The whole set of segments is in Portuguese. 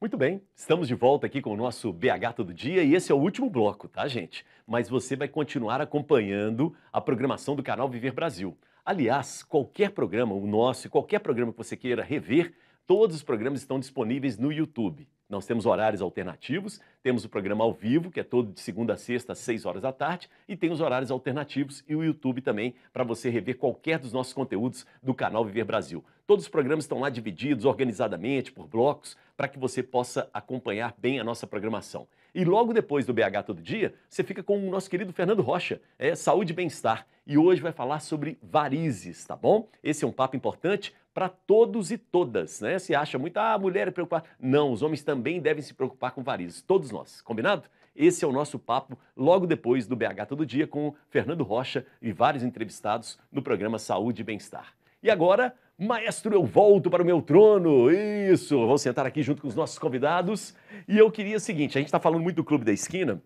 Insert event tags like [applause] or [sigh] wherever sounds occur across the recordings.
Muito bem, estamos de volta aqui com o nosso BH Todo Dia e esse é o último bloco, tá, gente? Mas você vai continuar acompanhando a programação do canal Viver Brasil. Aliás, qualquer programa, o nosso, e qualquer programa que você queira rever, todos os programas estão disponíveis no YouTube. Nós temos horários alternativos, temos o programa ao vivo, que é todo de segunda a sexta, às 6 horas da tarde, e tem os horários alternativos e o YouTube também, para você rever qualquer dos nossos conteúdos do canal Viver Brasil. Todos os programas estão lá divididos organizadamente por blocos, para que você possa acompanhar bem a nossa programação. E logo depois do BH Todo Dia, você fica com o nosso querido Fernando Rocha, é Saúde e Bem-Estar. E hoje vai falar sobre varizes, tá bom? Esse é um papo importante para todos e todas, né? Se acha muito, ah, a mulher é preocupada. Não, os homens também devem se preocupar com varizes, todos nós, combinado? Esse é o nosso papo logo depois do BH Todo Dia com Fernando Rocha e vários entrevistados no programa Saúde e Bem-Estar. E agora, maestro, eu volto para o meu trono. Isso, vou sentar aqui junto com os nossos convidados. E eu queria o seguinte: a gente está falando muito do Clube da Esquina,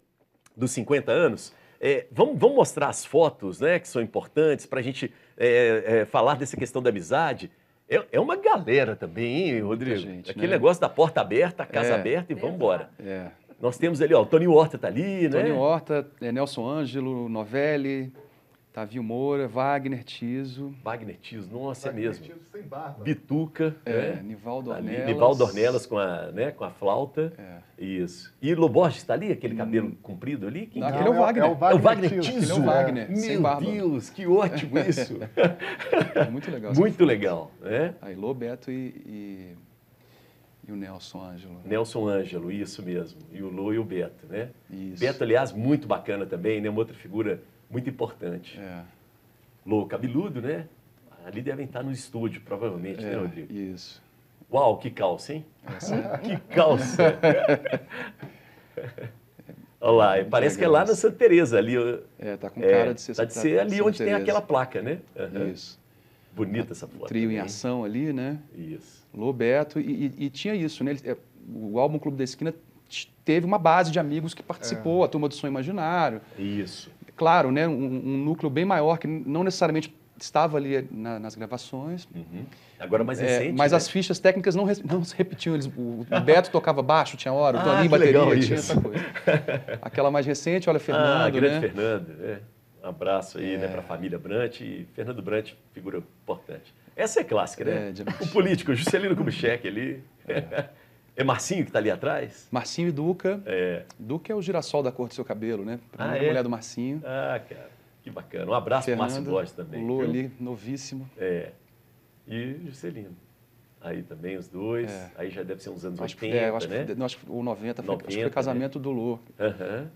dos 50 anos. É, vamos, vamos, mostrar as fotos, né, que são importantes para a gente é, é, falar dessa questão da amizade. É, é uma galera também, hein, Rodrigo? Gente, Aquele né? negócio da porta aberta, casa é. aberta e vamos embora. É. Nós temos ali, ó, o Tony Horta tá ali, Tony né? Tony Horta, é, Nelson Ângelo, Novelli, Tavio Moura, Wagner Tiso. Wagner Tiso, nossa, é Wagner é mesmo. Tiso sem barba. Bituca. É, né? Nivaldo Ornelas. Nivaldo Ornelas com a, né, com a flauta. É. Isso. E Loborges está ali, aquele hum. cabelo hum. comprido ali? Quem Não, aquele é, é o Wagner. É o Wagner, é o Wagner Tiso. É o Wagner, Meu sem barba. Deus, que ótimo isso. [laughs] é muito legal. Muito legal. Né? Aí, Lobeto e... e... E o Nelson Ângelo. Né? Nelson Ângelo, isso mesmo. E o Lô e o Beto, né? Isso. Beto, aliás, muito bacana também, né? Uma outra figura muito importante. É. Lou, cabeludo, né? Ali devem estar no estúdio, provavelmente, né, é, né, Rodrigo? Isso. Uau, que calça, hein? Essa... [laughs] que calça! [laughs] Olha lá, é parece que é lá na Santa Teresa ali. É, tá com é, cara de ser, tá de ser ali Santa onde tem aquela placa, né? Uhum. Isso. Bonita essa placa. Trio também. em ação ali, né? Isso. Lobeto, e, e, e tinha isso, né? Ele, é, o álbum Clube da Esquina teve uma base de amigos que participou, é. a turma do Sonho Imaginário. Isso claro, né, um, um núcleo bem maior que não necessariamente estava ali na, nas gravações. Uhum. Agora mais é, recente. É, mas né? as fichas técnicas não, não se repetiam. Eles, o, Beto tocava baixo, tinha hora, o ah, Toninho bateria, tinha essa coisa. [laughs] Aquela mais recente, olha, Fernando. Ah, né? grande né? Fernando. É. Um abraço aí né, é. né, para a família Brant. E Fernando Brant, figura importante. Essa é clássica, né? É, o político, Juscelino Kubitschek ali. É. [laughs] É Marcinho que está ali atrás? Marcinho e Duca. É. Duca é o girassol da cor do seu cabelo, né? A ah, é? mulher do Marcinho. Ah, cara, que bacana. Um abraço para o Márcio Bosch também. O Lô ali, novíssimo. É. E Juscelino. Aí também os dois. É. Aí já deve ser uns anos acho 80, que, é, eu acho né? Que, não, acho que o 90, 90 foi, acho que foi né? casamento né? do Lô. Aham. Uhum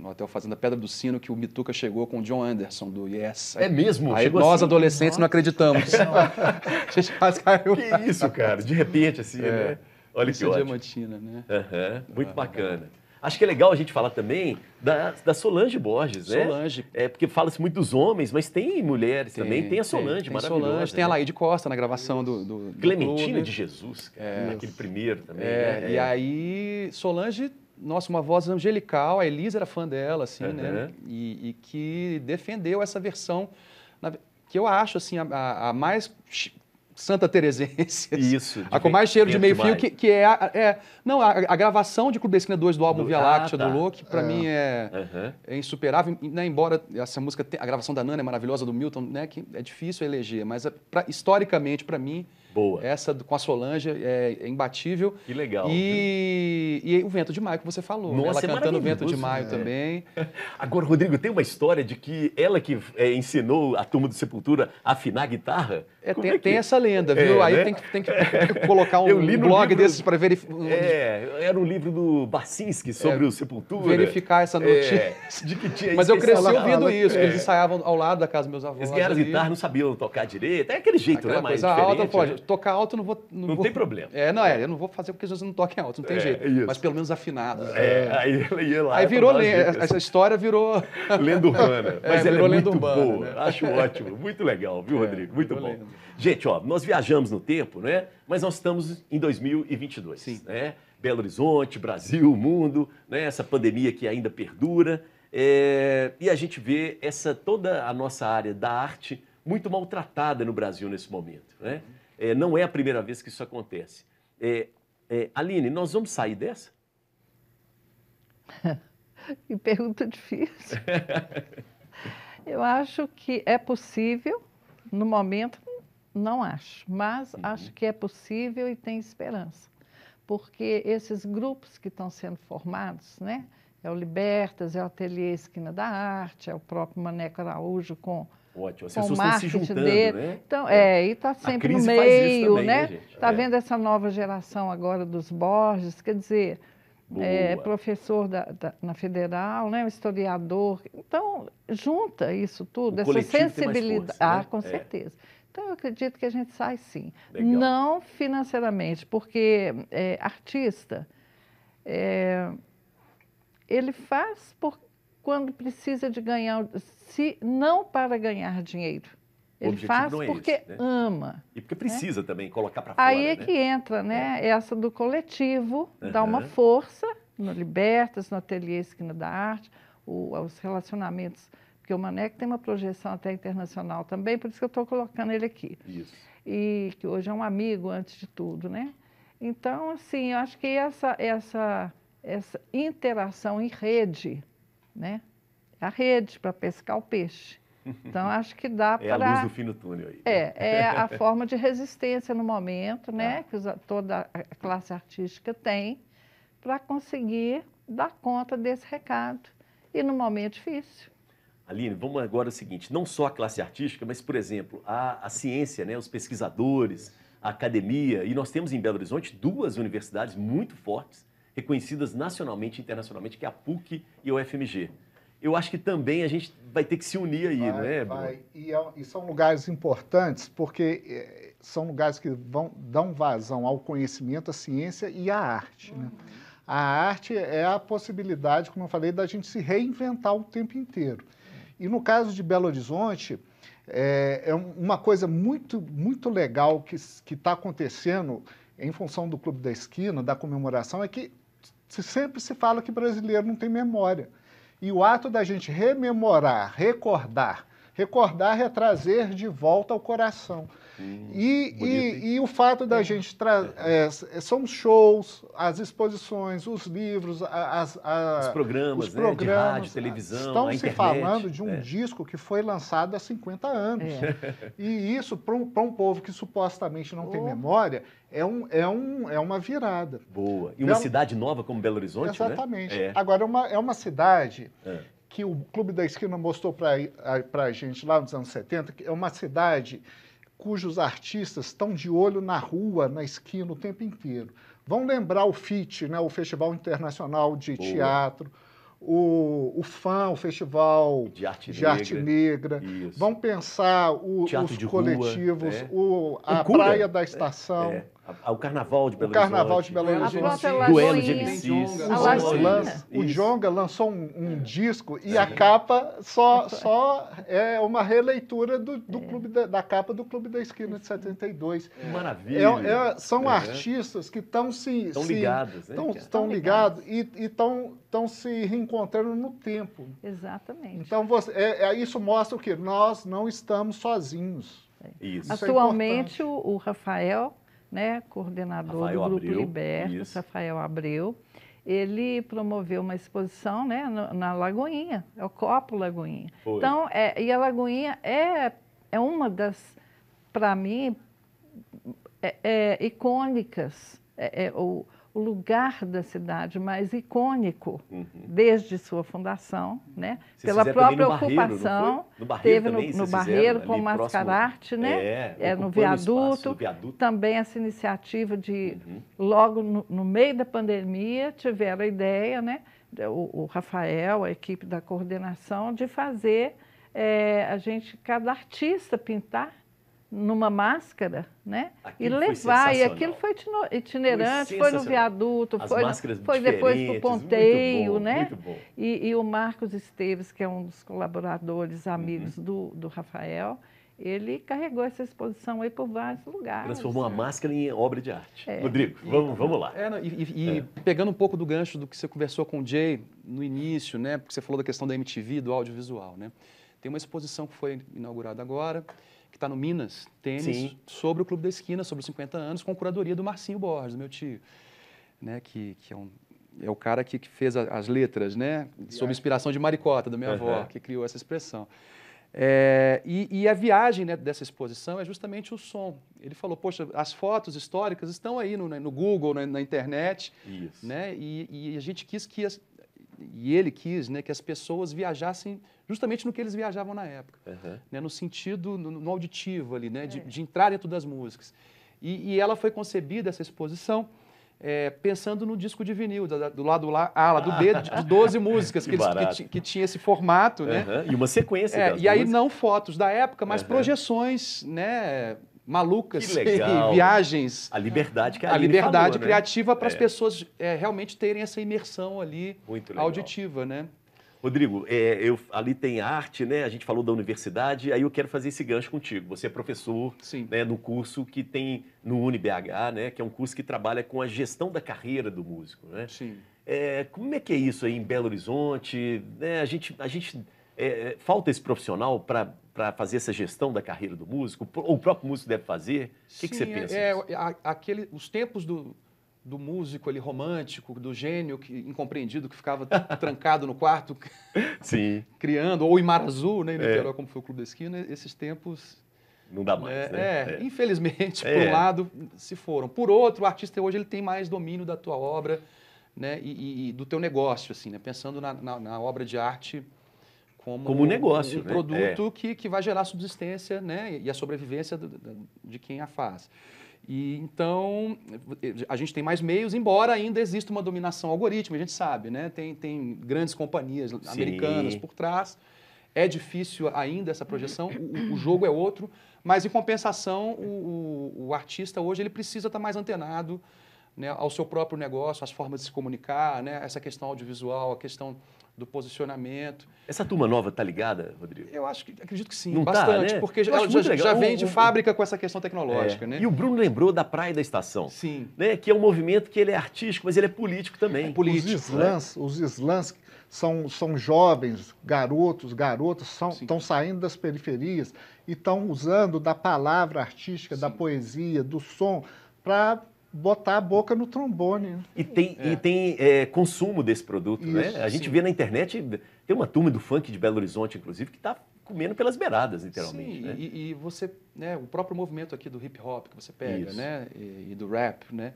no Hotel Fazenda Pedra do Sino que o Mituca chegou com o John Anderson do Yes. É mesmo? Aí Chegou nós assim? adolescentes Nossa. não acreditamos. [laughs] [laughs] a gente quase caiu. Que isso, cara? De repente, assim, é. né? Olha Isso que é ótimo. Diamantina, né? Uhum, muito ah, bacana. Acho que é legal a gente falar também da, da Solange Borges, Solange. né? Solange. É, porque fala-se muito dos homens, mas tem mulheres tem, também. Tem a Solange, tem, maravilhosa. Tem Solange, né? tem a né? Laíde Costa na gravação do... do, do Clementina do, de Jesus, é, naquele é primeiro também. É, né? E é. aí, Solange, nossa, uma voz angelical. A Elisa era fã dela, assim, uhum. né? E, e, que defendeu essa versão, que eu acho, assim, a, a mais Santa Teresense. Isso. A com mais cheiro de meio fio, que, que é, a, é. Não, a, a, gravação de Clube da Esquina 2 do álbum do, Via ah, Láctea ah, tá. do Loki, para é. mim é, uhum. é insuperável. Né, embora essa música, a gravação da Nana é maravilhosa, do Milton, né? Que é difícil eleger, mas é, pra, historicamente, para mim, Boa. Essa com a Solange é, imbatível. Que legal. E, e, o Vento de Maio que você falou. Né? Nossa, ela é cantando Vento de Maio né? também. [laughs] Agora, Rodrigo, tem uma história de que ela que é, ensinou a turma do Sepultura a afinar a guitarra? É, tem, é que... tem, essa lenda, é, viu? Aí né? tem, que, tem, que, [laughs] colocar um, um blog livro... desses para verificar. [laughs] É, era um livro do Bacinski é, sobre o Sepultura. Verificar essa é, notícia. de que tinha Mas eu cresci ouvindo né? isso, eles ensaiavam ao lado da casa dos meus avós. Eles ganharam guitarra, não sabiam tocar direito. É aquele jeito, Aquela né? Mas. pode. Né? tocar alto não vou. Não, não vou, tem problema. É, não, é, é. eu não vou fazer porque vezes não toquem alto, não tem é, jeito. Isso. Mas pelo menos afinado né? É, aí ele ia lá. Aí virou, essa história virou. [laughs] Lenda urbana. É, Mas é, ela é muito urbana, boa. Né? Acho ótimo. Muito legal, viu, é, Rodrigo? Muito bom. Gente, ó, nós viajamos no tempo, né? Mas nós estamos em 2022. Sim. Né? Belo Horizonte, Brasil, mundo, né? essa pandemia que ainda perdura. É... e a gente vê essa toda a nossa área da arte muito maltratada no Brasil nesse momento. Né? É, não é a primeira vez que isso acontece. É, é, Aline, nós vamos sair dessa? [laughs] que pergunta difícil. [laughs] Eu acho que é possível, no momento não acho, mas uhum. acho que é possível e tem esperança. Porque esses grupos que estão sendo formados, né? É o Libertas, é o Ateliê Esquina da Arte, é o próprio Maneco Araújo com Ótimo, as com então, pessoas estão se juntando, dele. né? Então, é, é e está sempre no meio, também, né? né? Está é. vendo essa nova geração agora dos Borges, quer dizer, é, professor da, da, na Federal, né? Um historiador. Então, junta isso tudo, o essa sensibilidade. Força, né? Ah, com é. certeza. Então, eu acredito que a gente sai sim. Legal. Não financeiramente, porque é, artista, é, ele faz por, quando precisa de ganhar se não para ganhar dinheiro. Ele faz é porque esse, né? ama. E porque precisa né? também colocar para fora. Aí é né? que entra, né? É. Essa do coletivo, uhum. dá uma força no Libertas, no Ateliê Esquina da Arte, o, os relacionamentos. Porque o Maneco tem uma projeção até internacional também, por isso que eu estou colocando ele aqui. Isso. E que hoje é um amigo, antes de tudo, né? Então, assim, eu acho que essa, essa, essa interação em rede, né? a rede para pescar o peixe. [laughs] Então, acho que dá para... É a luz do fim do túnel aí. É, é a [laughs] forma de resistência no momento, né? Ah. Que toda a classe artística tem para conseguir dar conta desse recado. E num momento difícil. Aline, vamos agora ao é seguinte, não só a classe artística, mas, por exemplo, a, a ciência, né? Os pesquisadores, a academia. E nós temos em Belo Horizonte duas universidades muito fortes, reconhecidas nacionalmente e internacionalmente, que é a PUC e a UFMG eu acho que também a gente vai ter que se unir aí, vai, né? Vai. E, é e, são lugares importantes porque eh, são lugares que vão dão vazão ao conhecimento, à ciência e à arte. Uhum. Né? A arte é a possibilidade, como eu falei, da gente se reinventar o tempo inteiro. E no caso de Belo Horizonte, eh, é, é uma coisa muito, muito legal que está acontecendo em função do Clube da Esquina, da comemoração, é que sempre se fala que brasileiro não tem memória. E o ato da gente rememorar, recordar, recordar é trazer de volta ao coração. Hum, e, e, e, o fato da é. gente trazer. É, é são os shows, as exposições, os livros, as, os programas, os programas né? de rádio, é, televisão. Estão se internet. falando de um é. disco que foi lançado há 50 anos. É. [laughs] E isso, para um, um, povo que supostamente não oh. tem memória, é, um, é, um, é uma virada. Boa. E então uma cidade nova como Belo Horizonte? Né? Exatamente. Né? Agora, uma, é uma cidade que o Clube da Esquina mostrou para a gente lá nos anos 70, que é uma cidade cujos artistas estão de olho na rua, na esquina, o tempo inteiro. Vão lembrar o FIT, né, o Festival Internacional de Boa. Teatro, o, o FAM, o Festival de Arte de Negra. Arte Negra. Vão pensar o, os coletivos, rua, né? o, a o Praia da Estação. É. É. O Carnaval de Belo Horizonte. O Carnaval de Belo Horizonte. Duelo de MCs. O Jonga lançou um, um é. disco e é. a capa só, é. só é uma releitura do, do é. clube da, da, capa do Clube da Esquina de 72. É, maravilha. É, são artistas que estão se... Estão ligados. Estão né, ligados e estão estão se reencontrando no tempo. Exatamente. Então, você, é, é, isso mostra o que? Nós não estamos sozinhos. Isso. Atualmente, é o, o Rafael né, coordenador Rafael do Grupo Abreu, Liberta, isso. Rafael Abreu, ele promoveu uma exposição né, na Lagoinha, é o Copo Lagoinha. Foi. Então, é, e a Lagoinha é, é uma das, para mim, é, é, icônicas. É, é o, o lugar da cidade mais icônico uhum. desde sua fundação, né? Pela própria no ocupação, no Barreiro teve no, no Barreiro com o Mascararte, né? É, é no viaduto, viaduto, Também essa iniciativa de uhum. logo no, no, meio da pandemia tiveram a ideia, né? O, o Rafael, a equipe da coordenação, de fazer é, a gente cada artista pintar numa máscara, né? Aquilo e levar. E aquilo foi itinerante, foi, foi no viaduto, As foi, no, foi depois para o ponteio, bom, né? E, e, o Marcos Esteves, que é um dos colaboradores amigos uhum. do, do Rafael, ele carregou essa exposição aí por vários lugares. Transformou a máscara em obra de arte. É. Rodrigo, vamos, vamos lá. É, e, e é. pegando um pouco do gancho do que você conversou com o Jay no início, né? Porque você falou da questão da MTV, do audiovisual, né? Tem uma exposição que foi inaugurada agora, que está no Minas Tênis, Sim. sobre o Clube da Esquina, sobre os 50 anos, com curadoria do Marcinho Borges, meu tio, né? que, que é, um, é o cara que, que fez a, as letras, né? sob inspiração de Maricota, da minha uhum. avó, que criou essa expressão. É, e, e, a viagem né, dessa exposição é justamente o som. Ele falou, poxa, as fotos históricas estão aí no, no Google, na, na internet, Isso. né? E, e, a gente quis que as, e ele quis, né, que as pessoas viajassem justamente no que eles viajavam na época, uhum. né, no sentido, no, no, auditivo ali, né, de, é. de, entrar dentro das músicas. E, e ela foi concebida, essa exposição, é, pensando no disco de vinil, do, do lado lá, A, do B, de 12 [laughs] músicas, que, eles, que, que, tinha esse formato, uhum. né? E uma sequência. É, então, e músicas. aí não fotos da época, mas uhum. projeções, né? Malucas, [laughs] viagens. A liberdade que a, a liberdade falou, né? criativa para as é. pessoas é, realmente terem essa imersão ali auditiva, né? Rodrigo, é, eu, ali tem arte, né? A gente falou da universidade, aí eu quero fazer esse gancho contigo. Você é professor Sim. Né, no curso que tem no UniBH, né? Que é um curso que trabalha com a gestão da carreira do músico, né? Sim. É, como é que é isso aí em Belo Horizonte? Né? A gente, a gente é, é falta esse profissional para para fazer essa gestão da carreira do músico? Ou o próprio músico deve fazer? O que, que você pensa? É, é a, aquele, os tempos do, do músico ali romântico, do gênio que, incompreendido que ficava [laughs] trancado no quarto, [laughs] criando, ou em Mar Azul, né, em é. Niterói, é. como foi o Clube da Esquina, esses tempos... Não dá mais, né? né? É, é. infelizmente, é. por um lado, se foram. Por outro, o artista hoje ele tem mais domínio da tua obra né, e, e, e do teu negócio, assim, né, pensando na, na, na obra de arte como, como um negócio, um né? produto é. que, que vai gerar subsistência né, e a sobrevivência do, do, de quem a faz. E então a gente tem mais meios, embora ainda exista uma dominação algorítmica, a gente sabe, né? Tem, tem grandes companhias Sim. americanas por trás. É difícil ainda essa projeção, o, o jogo é outro, mas em compensação o, o, o artista hoje ele precisa estar mais antenado né, ao seu próprio negócio, às formas de se comunicar, né, essa questão audiovisual, a questão do posicionamento. Essa turma nova está ligada, Rodrigo? Eu acho que acredito que sim, Não tá, bastante, tá, né? porque já, já, já, vem de o, fábrica o... com essa questão tecnológica, é. né? E o Bruno lembrou da Praia da Estação. Sim. Né? Que é um movimento que ele é artístico, mas ele é político também. É político, os slams, né? os slams são, são jovens, garotos, garotas, estão saindo das periferias e estão usando da palavra artística, sim. da poesia, do som para botar a boca no trombone. Né? E tem, é. e tem é, consumo desse produto, né? Isso, né? A gente sim. vê na internet, tem uma turma do funk de Belo Horizonte, inclusive, que está comendo pelas beiradas, literalmente. Sim, né? e, e, você, né, o próprio movimento aqui do hip hop que você pega, Isso. né, e, e, do rap, né,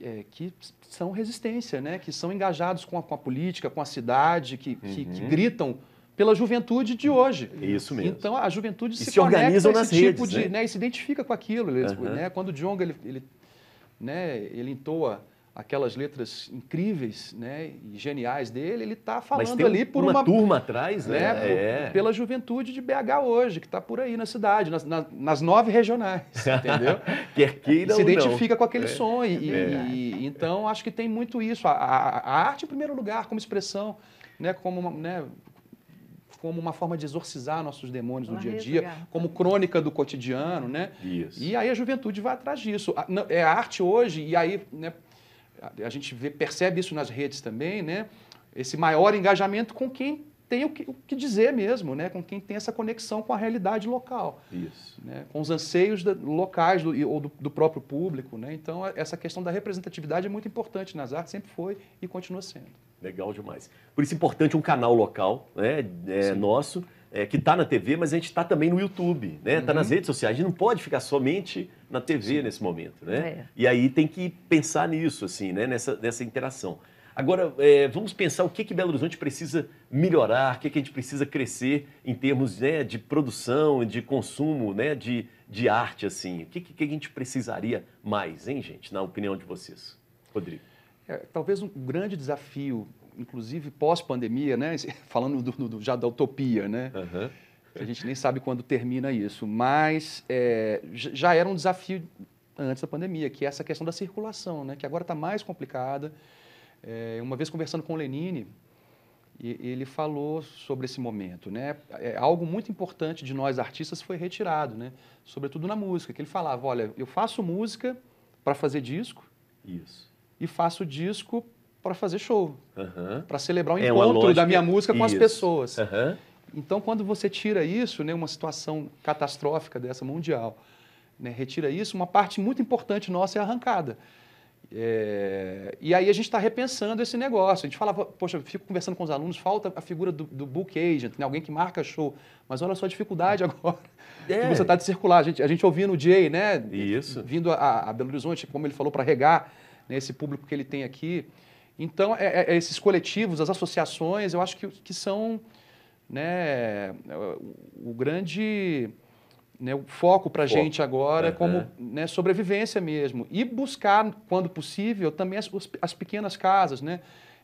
é, que são resistência, né, que são engajados com a, com a política, com a cidade, que, uhum. que, que uhum. gritam pela juventude de hoje. Isso mesmo. Então a juventude se, se organiza nesse nas tipo redes, de, né? né? e se identifica com aquilo. Uhum. Né? Quando o Djonga ele, ele né, ele entoa aquelas letras incríveis, né, e geniais dele, ele está falando ali por uma, uma turma atrás, né, né? É. Por, pela juventude de BH hoje, que está por aí na cidade, nas, nas, nas nove regionais, [laughs] entendeu? Quer queira Se identifica não. com aquele é. som e, é. e, e, então acho que tem muito isso, a, a, a arte em primeiro lugar como expressão, né, como uma, né, como uma forma de exorcizar nossos demônios no dia a dia, como crônica do cotidiano, né? Isso. E aí a juventude vai atrás disso. É a arte hoje, e aí né, a gente vê, percebe isso nas redes também, né? Esse maior engajamento com quem tem o que, o que, dizer mesmo, né? com quem tem essa conexão com a realidade local. Isso. Né? Com os anseios da, locais do, ou do, do, próprio público. Né? Então, essa questão da representatividade é muito importante nas artes, sempre foi e continua sendo. Legal demais. Por isso é importante um canal local, né? É, nosso, é, que está na TV, mas a gente está também no YouTube, né? Está uhum. nas redes sociais. A gente não pode ficar somente na TV Sim. nesse momento, né? É. E aí tem que pensar nisso, assim, né? Nessa, nessa interação. Agora, é, vamos pensar o que, que Belo Horizonte precisa melhorar, o que, que a gente precisa crescer em termos né, de produção, de consumo, né, de, de arte, assim. O que, que, que a gente precisaria mais, hein, gente, na opinião de vocês? Rodrigo é, talvez um grande desafio, inclusive pós-pandemia, né? [laughs] falando do, do, já da utopia, né? Uhum. a gente nem sabe quando termina isso, mas é, já era um desafio antes da pandemia, que é essa questão da circulação, né? que agora está mais complicada. É, uma vez conversando com o Lenine, ele falou sobre esse momento. Né? É, algo muito importante de nós artistas foi retirado, né? sobretudo na música, que ele falava, olha, eu faço música para fazer disco, Isso e faço disco para fazer show, uhum. para celebrar o é encontro da minha música com isso. as pessoas. Uhum. Então, quando você tira isso, né, uma situação catastrófica dessa mundial, né, retira isso, uma parte muito importante nossa é arrancada. É... E aí a gente está repensando esse negócio. A gente falava, poxa, fico conversando com os alunos, falta a figura do, do book agent, né? alguém que marca show. Mas olha só a dificuldade [laughs] agora é. que você está de circular. A gente, a gente ouvindo o Jay, né? Isso. Vindo a, a Belo Horizonte, como ele falou, para regar né, esse público que ele tem aqui. Então, é, é, é, esses coletivos, as associações, eu acho que, que são né, o, o grande né, o foco para a gente agora uhum. é como é. né, sobrevivência mesmo. E buscar, quando possível, também as, as pequenas casas. Né?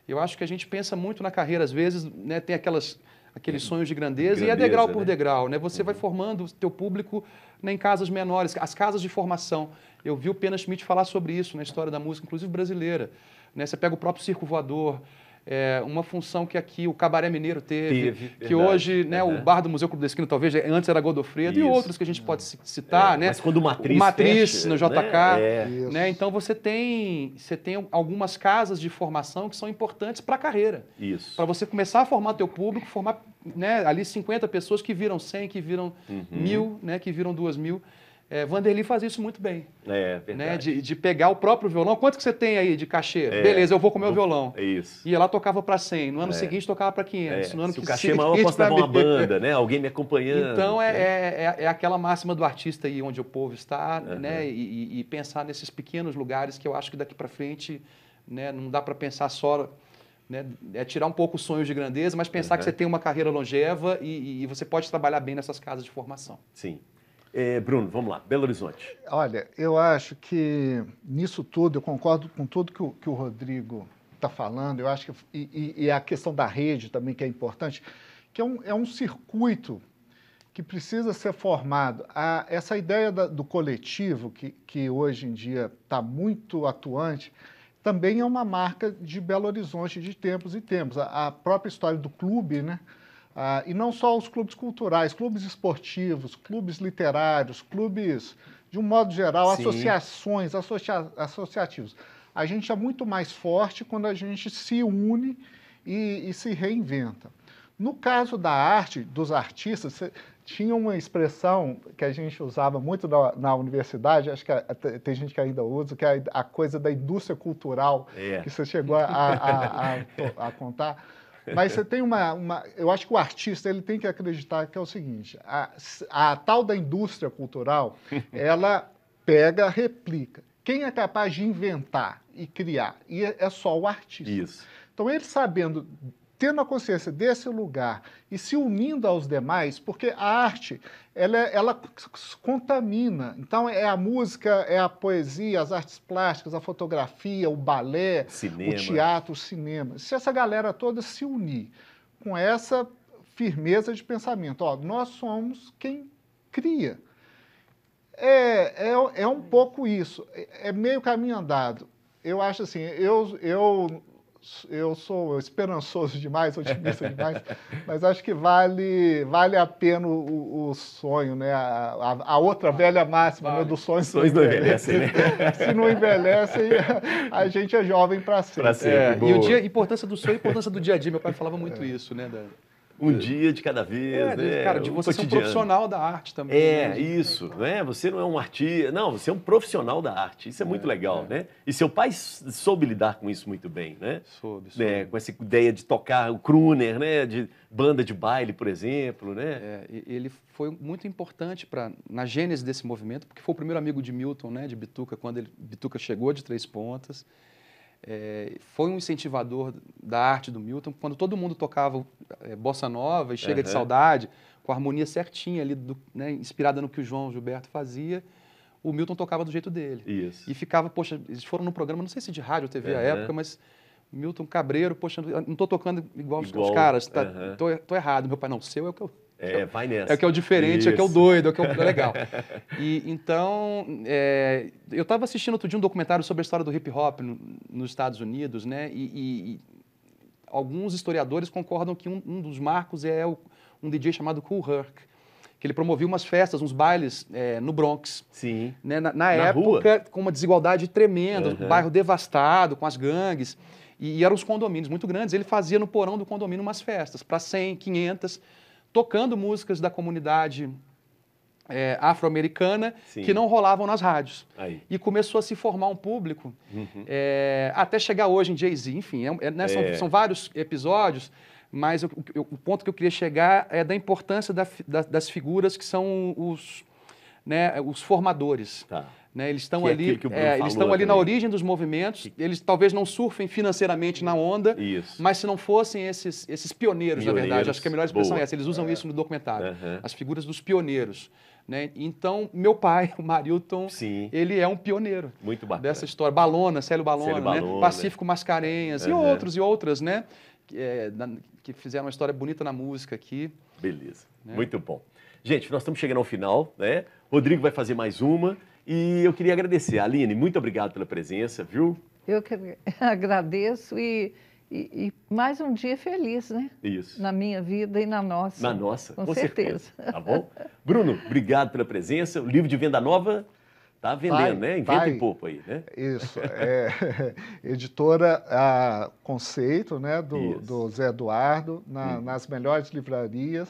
Eu acho que a gente pensa muito na carreira, às vezes né, tem aquelas, aqueles sonhos de grandeza, grandeza e é degrau por né? degrau. Né? Você uhum. vai formando o teu público nem casas menores, as casas de formação. Eu vi o Pena Schmidt falar sobre isso na história da música, inclusive brasileira. Né? Você pega o próprio Circo Voador, é, uma função que aqui o Cabaré Mineiro teve, teve que verdade, hoje né, uhum. o Bar do Museu Clube da Esquina talvez é, antes era Godofredo Isso. e outros que a gente pode citar, é, né? Mas quando o Matriz, o Matriz fecha, no JK, né? É. né? Então você tem você tem algumas casas de formação que são importantes para a carreira. Isso. Para você começar a formar teu público, formar né, ali 50 pessoas que viram 100, que viram uhum. mil, né, que viram duas mil. É, Vanderlei faz isso muito bem. É, né? verdade. Né? De, de, pegar o próprio violão. Quanto que você tem aí de cachê? É, Beleza, eu vou com o meu violão. É isso. E lá tocava para 100. No ano é. seguinte tocava para 500. É, no ano Se que o cachê é maior, eu posso levar uma banda, né? alguém me acompanhando. Então é, né? é, é, aquela máxima do artista aí onde o povo está, uhum. né? E, e, pensar nesses pequenos lugares que eu acho que daqui para frente né? não dá para pensar só... Né? É tirar um pouco os sonhos de grandeza, mas pensar uhum. que você tem uma carreira longeva e, e você pode trabalhar bem nessas casas de formação. Sim. É, Bruno, vamos lá, Belo Horizonte. Olha, eu acho que nisso tudo, eu concordo com tudo que o, que o Rodrigo está falando, eu acho que, e, e, a questão da rede também que é importante, que é um, é um circuito que precisa ser formado. A, essa ideia da, do coletivo, que, que hoje em dia está muito atuante, também é uma marca de Belo Horizonte de tempos e tempos. A, a própria história do clube, né? Ah, e não só os clubes culturais, clubes esportivos, clubes literários, clubes, de um modo geral, Sim. associações, associa associativos. A gente é muito mais forte quando a gente se une e, e se reinventa. No caso da arte, dos artistas, cê, tinha uma expressão que a gente usava muito na, na universidade, acho que a, tem gente que ainda usa, que é a, a coisa da indústria cultural, yeah. É. que você chegou a, a contar. Mas você tem uma, uma, Eu acho que o artista ele tem que acreditar que é o seguinte: a, a tal da indústria cultural, [laughs] ela pega, replica. Quem é capaz de inventar e criar? E é, é só o artista. Isso. Então, ele sabendo tendo a consciência desse lugar e se unindo aos demais, porque a arte ela, ela contamina. Então é a música, é a poesia, as artes plásticas, a fotografia, o balé, cinema. o teatro, o cinema. Se essa galera toda se unir com essa firmeza de pensamento, ó, nós somos quem cria. É, é, é um pouco isso. É, é meio caminho andado eu acho assim, eu, eu eu sou esperançoso demais, otimista [laughs] demais, mas acho que vale, vale a pena o, o sonho, né? A, a, a outra velha máxima né, vale. né? dos sonhos. Sonhos não envelhecem, né? [laughs] Se não envelhecem, a gente é jovem para sempre. Pra sempre. É, e, o dia, importância do sonho, importância do dia a dia. Meu pai falava muito é. isso, né, Dani? Um é. dia de cada vez. É, né? Cara, de você é ser um profissional da arte também. É, né? isso. Né? Você não é um artista. Não, você é um profissional da arte. Isso é, é muito legal, é. né? E seu pai soube lidar com isso muito bem, né? Soube, né, soube. Né? Com essa ideia de tocar o crooner, né? De banda de baile, por exemplo, né? É, ele foi muito importante para na gênese desse movimento, porque foi o primeiro amigo de Milton, né? De Bituca, quando ele, Bituca chegou de Três Pontas é, foi um incentivador da arte do Milton. Quando todo mundo tocava é, bossa nova e chega uhum. de saudade, com a harmonia certinha ali, do, né, inspirada no que o João Gilberto fazia, o Milton tocava do jeito dele. Isso. E ficava, poxa, eles foram no programa, não sei se de rádio ou TV uhum. à época, mas Milton Cabreiro, poxa, não estou tocando igual, igual, os caras, tá, uhum. tô, tô errado. Meu pai, não, seu é o que eu é, é vai nessa. É o que é o diferente, Isso. é o que é o doido, é o que é o é legal. [laughs] e, então, é, eu estava assistindo outro dia um documentário sobre a história do hip hop no, nos Estados Unidos, né? E, e, alguns historiadores concordam que um, um dos marcos é o, um DJ chamado Cool Herc, que ele promovia umas festas, uns bailes é, no Bronx. Sim. Né? Na, na, na, época, rua. com uma desigualdade tremenda, uhum. um bairro devastado, com as gangues. E, e, eram os condomínios muito grandes. Ele fazia no porão do condomínio umas festas, para 100, 500 tocando músicas da comunidade é, afro-americana que não rolavam nas rádios. Aí. E começou a se formar um público, uhum. é, até chegar hoje em Jay-Z, enfim, é, é né, são, é. são, vários episódios, mas eu, eu, o ponto que eu queria chegar é da importância da, da, das figuras que são os, né, os formadores. Tá. Né? Eles estão é ali, é, eles estão ali na origem dos movimentos. Que... Eles talvez não surfem financeiramente na onda, isso. mas se não fossem esses, esses pioneiros, pioneiros, na verdade, acho que a melhor expressão Boa. é essa. Eles usam é. isso no documentário, uhum. as figuras dos pioneiros. Né? Então, meu pai, [laughs] o Marilton, Sim. ele é um pioneiro Muito bacana. dessa história. Balona, Célio Balona, Célio né? Balona né? Pacífico Mascarenhas uhum. e outros e outras, né? É, que fizeram uma história bonita na música aqui. Beleza, né? muito bom. Gente, nós estamos chegando ao final, né? Rodrigo vai fazer mais uma. E eu queria agradecer. Aline, muito obrigado pela presença, viu? Eu que [laughs] agradeço e, e, e mais um dia feliz, né? Isso. Na minha vida e na nossa. Na nossa, com, com certeza. certeza. Tá bom? Bruno, obrigado pela presença. O livro de venda nova Tá vendendo, vai, né? Inventa vai. e poupa aí, né? Isso. É, [laughs] editora a Conceito, né? Do, do Zé Eduardo, na, hum. nas melhores livrarias.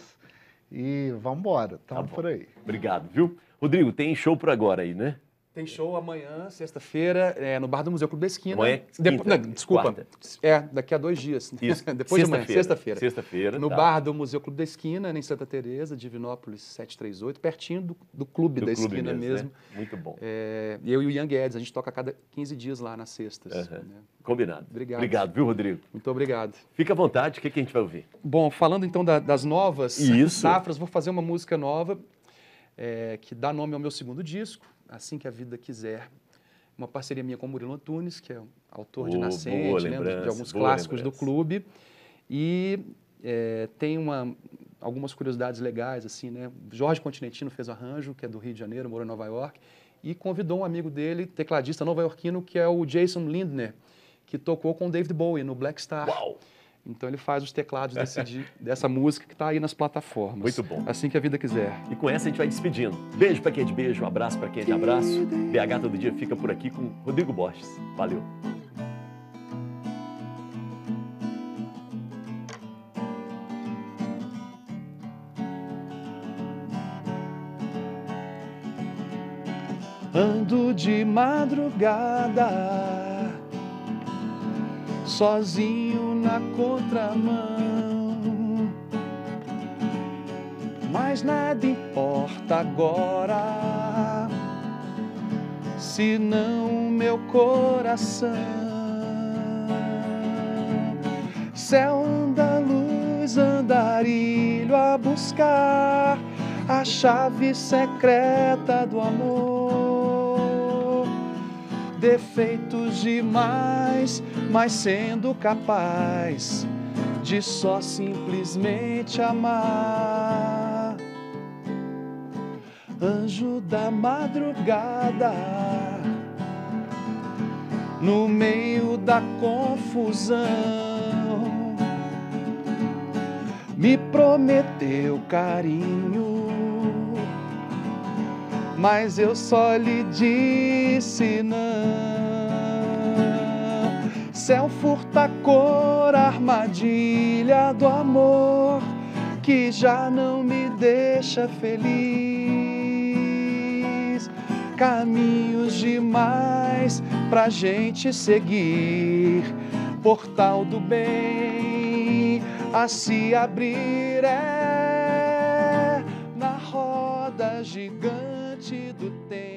E vamos embora, estamos tá por aí. Obrigado, viu? Rodrigo, tem show por agora aí, né? Tem show amanhã, sexta-feira, é, no Bar do Museu Clube da Esquina. Amanhã é quinta, Depo... não, Desculpa. Quarta. É, daqui a dois dias. Isso. [laughs] Depois sexta de amanhã, sexta-feira. Sexta-feira. No tá. Bar do Museu Clube da Esquina, em Santa Teresa, Divinópolis 738, pertinho do, do Clube do da clube Esquina mesmo. Né? mesmo. Né? Muito bom. É, eu e o Ian Guedes, a gente toca a cada 15 dias lá nas sextas. Uhum. Né? Combinado. Obrigado. Obrigado, viu, Rodrigo? Muito obrigado. Fica à vontade, o que, é que a gente vai ouvir? Bom, falando então da, das novas Isso. safras, vou fazer uma música nova é, que dá nome ao meu segundo disco, Assim que a Vida Quiser. Uma parceria minha com o Murilo Antunes, que é autor de Nascente, né, de, de, alguns clássicos lembrança. do clube. E é, tem uma, algumas curiosidades legais, assim, né? Jorge Continentino fez o arranjo, que é do Rio de Janeiro, morou em Nova York, e convidou um amigo dele, tecladista nova-iorquino, que é o Jason Lindner, que tocou com o David Bowie no Black Star. Uau! Então ele faz os teclados desse, [laughs] dessa música que está aí nas plataformas. Muito bom. Assim que a vida quiser. E com essa a gente vai despedindo. Beijo para quem é de beijo, abraço para quem é de abraço. BH Todo Dia fica por aqui com Rodrigo Borges. Valeu. Ando de madrugada sozinho na contramão. Mas nada importa agora, senão o meu coração. Céu anda, luz andarilho a buscar a chave secreta do amor defeitos demais, mas sendo capaz de só simplesmente amar. Anjo da madrugada, no meio da confusão, me prometeu carinho mas eu só lhe disse não. Céu furta cor, armadilha do amor que já não me deixa feliz. Caminhos demais pra gente seguir, portal do bem a se abrir é na roda gigante do tem.